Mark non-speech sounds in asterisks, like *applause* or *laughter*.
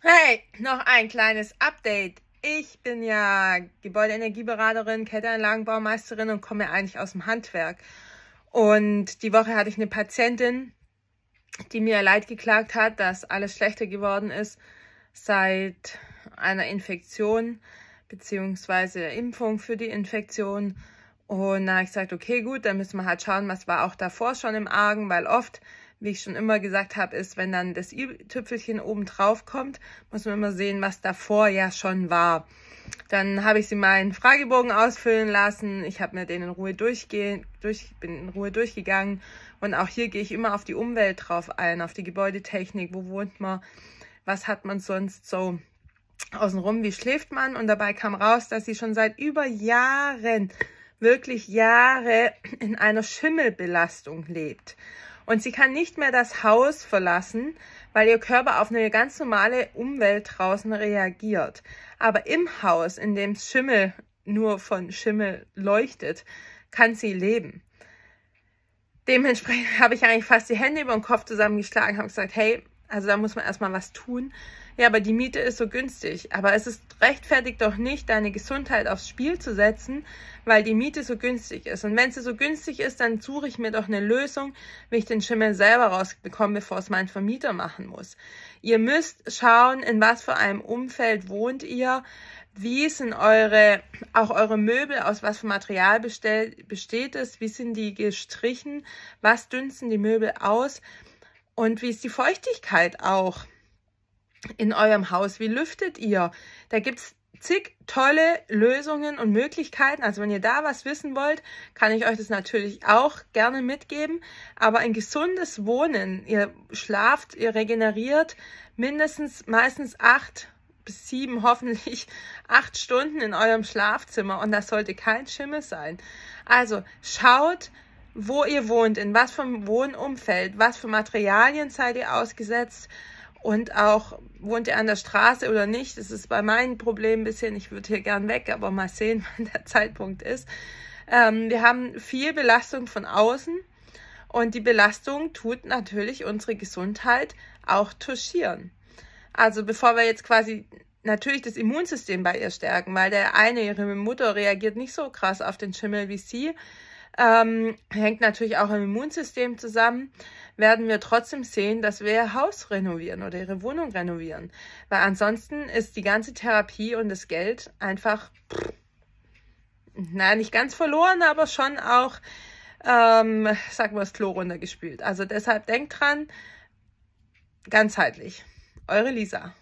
Hey, noch ein kleines Update. Ich bin ja Gebäudeenergieberaterin, Kettenanlagenbaumeisterin und komme eigentlich aus dem Handwerk. Und die Woche hatte ich eine Patientin, die mir leid geklagt hat, dass alles schlechter geworden ist seit einer Infektion bzw. der Impfung für die Infektion. Und da habe ich gesagt, okay, gut, dann müssen wir halt schauen, was war auch davor schon im Argen, weil oft wie ich schon immer gesagt habe, ist, wenn dann das i-Tüpfelchen oben drauf kommt, muss man immer sehen, was davor ja schon war. Dann habe ich sie meinen Fragebogen ausfüllen lassen. Ich habe mir den in Ruhe durchgehen, durch, bin in Ruhe durchgegangen. Und auch hier gehe ich immer auf die Umwelt drauf ein, auf die Gebäudetechnik. Wo wohnt man? Was hat man sonst so? außenrum, wie schläft man? Und dabei kam raus, dass sie schon seit über Jahren, wirklich Jahre in einer Schimmelbelastung lebt. Und sie kann nicht mehr das Haus verlassen, weil ihr Körper auf eine ganz normale Umwelt draußen reagiert. Aber im Haus, in dem Schimmel nur von Schimmel leuchtet, kann sie leben. Dementsprechend *laughs* habe ich eigentlich fast die Hände über den Kopf zusammengeschlagen, habe gesagt, hey, also da muss man erstmal was tun. Ja, aber die Miete ist so günstig. Aber es ist rechtfertigt doch nicht, deine Gesundheit aufs Spiel zu setzen, weil die Miete so günstig ist. Und wenn sie so günstig ist, dann suche ich mir doch eine Lösung, wie ich den Schimmel selber rausbekomme, bevor es mein Vermieter machen muss. Ihr müsst schauen, in was für einem Umfeld wohnt ihr, wie sind eure, auch eure Möbel, aus was für Material bestellt, besteht es, wie sind die gestrichen, was dünsten die Möbel aus und wie ist die Feuchtigkeit auch in eurem Haus? Wie lüftet ihr? Da gibt es zig tolle Lösungen und Möglichkeiten. Also wenn ihr da was wissen wollt, kann ich euch das natürlich auch gerne mitgeben. Aber ein gesundes Wohnen, ihr schlaft, ihr regeneriert mindestens meistens acht bis sieben, *laughs* hoffentlich acht Stunden in eurem Schlafzimmer und das sollte kein Schimmel sein. Also schaut, wo ihr wohnt, in was für einem Wohnumfeld, was für Materialien seid ihr ausgesetzt, und auch, wohnt ihr an der Straße oder nicht, das ist bei meinen Problemen ein bisschen, ich würde hier gern weg, aber mal sehen, *laughs* wann der Zeitpunkt ist. Ähm, wir haben viel Belastung von außen und die Belastung tut natürlich unsere Gesundheit auch touchieren. Also bevor wir jetzt quasi natürlich das Immunsystem bei ihr stärken, weil der eine, ihre Mutter, reagiert nicht so krass auf den Schimmel wie sie, ähm, hängt natürlich auch im Immunsystem zusammen, werden wir trotzdem sehen, dass wir ihr Haus renovieren oder ihre Wohnung renovieren. Weil ansonsten ist die ganze Therapie und das Geld einfach, naja, nicht ganz verloren, aber schon auch, ähm, sag mal, das Klo runtergespült. Also deshalb denkt dran, ganzheitlich. Eure Lisa.